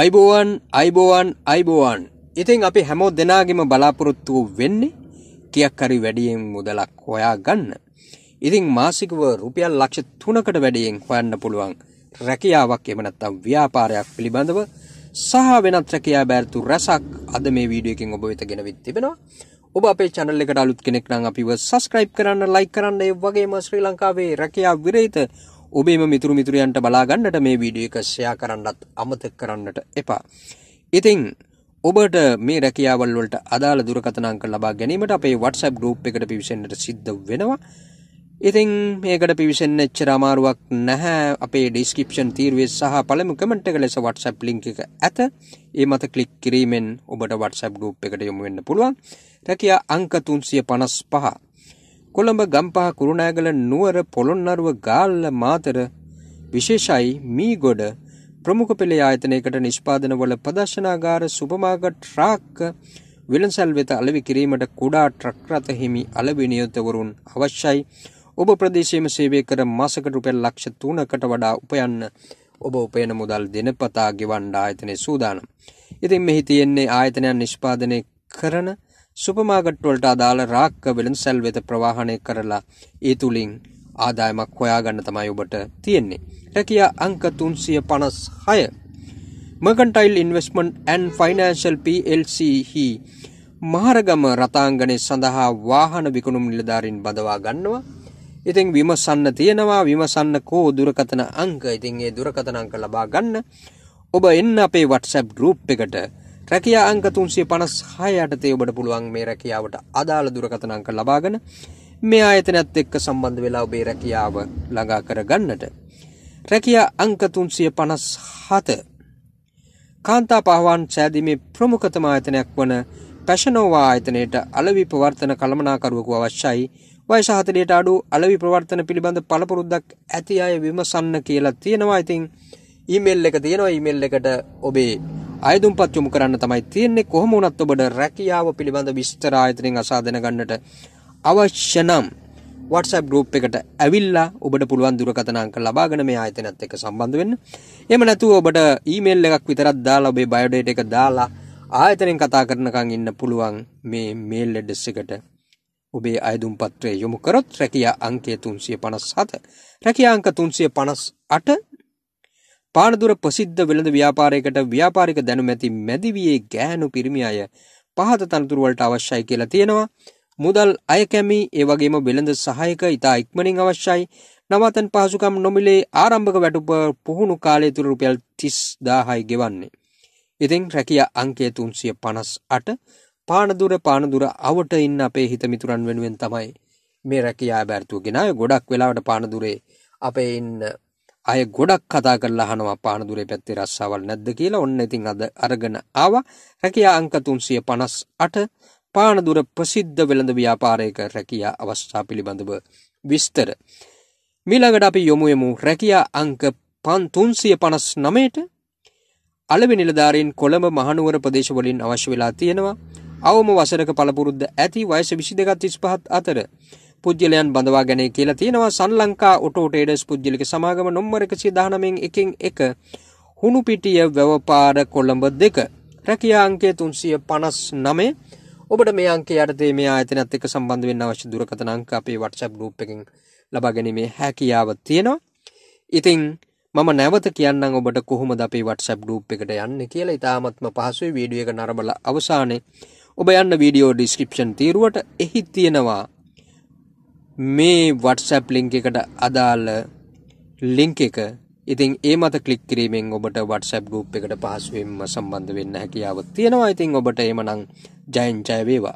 අයිබෝවන් අයිබෝවන් අයිබෝවන් ඉතින් අපි හැමෝ දෙනාගෙම බලාපොරොත්තු වෙන්නේ ටියක් හරි වැඩියෙන් මුදලක් හොයා ගන්න. ඉතින් මාසිකව රුපියල් ලක්ෂ 3කට වැඩියෙන් හොයන්න පුළුවන් රැකියාවක් එහෙම නැත්නම් ව්‍යාපාරයක් පිළිබඳව සහ වෙනත් රැකියා බැරතු රසක් අද මේ වීඩියෝ එකෙන් ඔබ වෙත ගෙනවිත් තිබෙනවා. ඔබ අපේ channel එකට අලුත් කෙනෙක් නම් අපිව subscribe කරන්න, like කරන්න, ඒ වගේම ශ්‍රී ලංකාවේ රැකියා විරහිත ඔබේම මිතුරු මිතුරියන්ට බලාගන්නට මේ වීඩියෝ එක ෂෙයා කරන්නත් අමතක කරන්නට එපා. ඉතින් ඔබට මේ රැකියාවල් වලට අදාළ දුරකථන අංක ලබා ගැනීමට අපේ WhatsApp group එකට පිවිසෙන්නට සිද්ධ වෙනවා. ඉතින් මේකට පිවිසෙන්න එච්චර අමාරුවක් නැහැ. අපේ description තීරුවේ සහ පළමු comment එක ලෙස WhatsApp link එක ඇත. ඒ මත ක්ලික් කිරීමෙන් ඔබට WhatsApp group එකට යොමු වෙන්න පුළුවන්. රැකියා අංක 355 කොළඹ ගම්පහ කුරුණෑගල නුවර පොළොන්නරුව ගාල්ල මාතර විශේෂයි මීගොඩ ප්‍රමුඛ පෙළේ ආයතනයකට නිෂ්පාදනවල ප්‍රදර්ශනාගාර සුපමාගට් ට්‍රක් විලන්සල් වෙත අලෙවි කිරීමට කුඩා ට්‍රක් රථ හිමි අලෙවි නියුතවරුන් අවශ්‍යයි ඔබ ප්‍රදේශයේම සේවය කර මාසකට රුපියල් ලක්ෂ 3කට වඩා උපයන්න ඔබ උපයන මුදල් දිනපතා ගෙවන්න ආයතනයේ සූදානම්. ඉතින් මෙහි තියෙන්නේ ආයතනයන් නිෂ්පාදනය කරන සුපමාගට් වලට අදාළ රාක්ක වෙළඳසැල් වෙත ප්‍රවාහනය කරලා ඒ තුලින් ආදායමක් හොයාගන්න තමයි ඔබට තියෙන්නේ. රැකියා අංක 356 Mercantile Investment and Financial PLC හි මහරගම රතාංගනය සඳහා වාහන විකුණුම් නිලධාරින් බදවා ගන්නවා. ඉතින් විමසන්න තියෙනවා විමසන්න කෝ දුරකතන අංක ඉතින් ඒ දුරකතන අංක ලබා ගන්න. ඔබ එන්න අපේ WhatsApp group එකට රැකයා අංකතුන්සේ පනස් හයයටතේ ඔබට පුළුවන් මේ රැකියාවට අදාළ දුරකතනංක ලබාගෙන මේ ආයතනත් එක්ක සම්බන්ධ වෙලා ඔබේ රැකියාව ළඟා කරගන්නට. රැකයා අංකතුන්සිය පනස් හත කාන්තා පහවන් සෑදීමේ ප්‍රමුඛතම ආයතනයක් වන පැෂනෝවා ආයතනයට අලවි ප්‍රවර්තන කළමනාකරුවකු අවශ්‍යයි වයස හතලියට අඩු අලවි ප්‍රවර්තන පිළිබඳ පළපුරුද්දක් ඇති අය විමසන්න කියලා තියෙනවා ඉතින් ඊමේල් එක තියෙනවා ඊමේල් එකට ඔබේ අයදුම්පත් යොමු කරන්න තමයි තියෙන්නේ කොහොම වුණත් ඔබට රැකියාව පිළිබඳ විස්තර ආයතනයෙන් අසා දැනගන්නට අවශ්‍ය නම් WhatsApp group එකට ඇවිල්ලා ඔබට පුළුවන් දුරකථන අංක ලබාගෙන මේ ආයතනයත් එක්ක සම්බන්ධ වෙන්න. එහෙම නැතුව ඔබට ඊමේල් එකක් විතරක් දාලා ඔබේ බයෝඩේටා එක දාලා ආයතනයෙන් කතා කරනකන් ඉන්න පුළුවන් මේ මේල් ඇඩ්‍රස් එකට. ඔබේ අයදුම් පත්‍රය යොමු කරොත් රැකියා අංකය 357 රැකියා අංක 358 පානදුර ප්‍රසිද්ධ වෙළඳ ව්‍යාපාරයකට ව්‍යාපාරික දැනුම ඇති මැදිවියේ ගෑනු පිරිමි අය පහත තනතුරු වලට අවශ්‍යයි කියලා තියෙනවා. මුදල් අය කැමි ඒ වගේම වෙළඳ සහායක ඉතා ඉක්මනින් අවශ්‍යයි. නවතන් පහසුකම් නොමිලේ ආරම්භක වැටුප පුහුණු කාලය තුළ රුපියල් 30000යි ගෙවන්නේ. ඉතින් රැකියා අංකය 358 පානදුර පානදුර අවට ඉන්න අපේ හිත මිතුරන් වෙනුවෙන් තමයි මේ රැකියා බැර්තුව ගෙනාවේ ගොඩක් වෙලාවට පානදුරේ අපේ ඉන්න අය ගොඩක් කතා කරලා අහනවා පානදුරේ පැත්තේ රස්සාවල් නැද්ද කියලා. ඔන්න ඉතින් අද අරගෙන ආවා. රැකියා අංක 358 පානදුර ප්‍රසිද්ධ වෙළඳ ව්‍යාපාරයක රැකියා අවස්ථා පිළිබඳව විස්තර. මීළඟට අපි යොමු යමු රැකියා අංක 359ට අලවි නිලධාරීන් කොළඹ මහනුවර ප්‍රදේශවලින් අවශ්‍ය වෙලා තියෙනවා. අවම වසරක පළපුරුද්ද ඇති වයස 22 35 අතර පුද්ගලයන් බඳවා ගැනේ කියලා තියෙනවා සන්ලංකා ඔටෝ ට්‍රේඩර්ස් පුද්ගලික සමාගම නොම්බර 119 එකෙන් එක හුණුපිටිය ව්‍යවපාර කොළඹ දෙක රැකියා අංකය 359 ඔබට මේ අංකය යටතේ මේ ආයතනයත් එක්ක සම්බන්ධ වෙන්න අවශ්‍ය දුරකථන අංක අපේ WhatsApp group එකෙන් ලබා ගැනීමේ හැකියාව තියෙනවා. ඉතින් මම නැවත කියන්නම් ඔබට කොහොමද අපේ WhatsApp group එකට යන්නේ කියලා ඉතාමත්ම පහසුවේ වීඩියෝ එක නරඹලා අවසානයේ ඔබ යන්න වීඩියෝ description තීරුවට එහි තියෙනවා මේ WhatsApp link එකට අදාළ link එක ඉතින් ඒ මත ක්ලික් කිරීමෙන් ඔබට WhatsApp group එකට පහසුවෙන්ම සම්බන්ධ වෙන්න හැකියාව තියෙනවා. ඉතින් ඔබට එමනම් ජයෙන් ජය වේවා.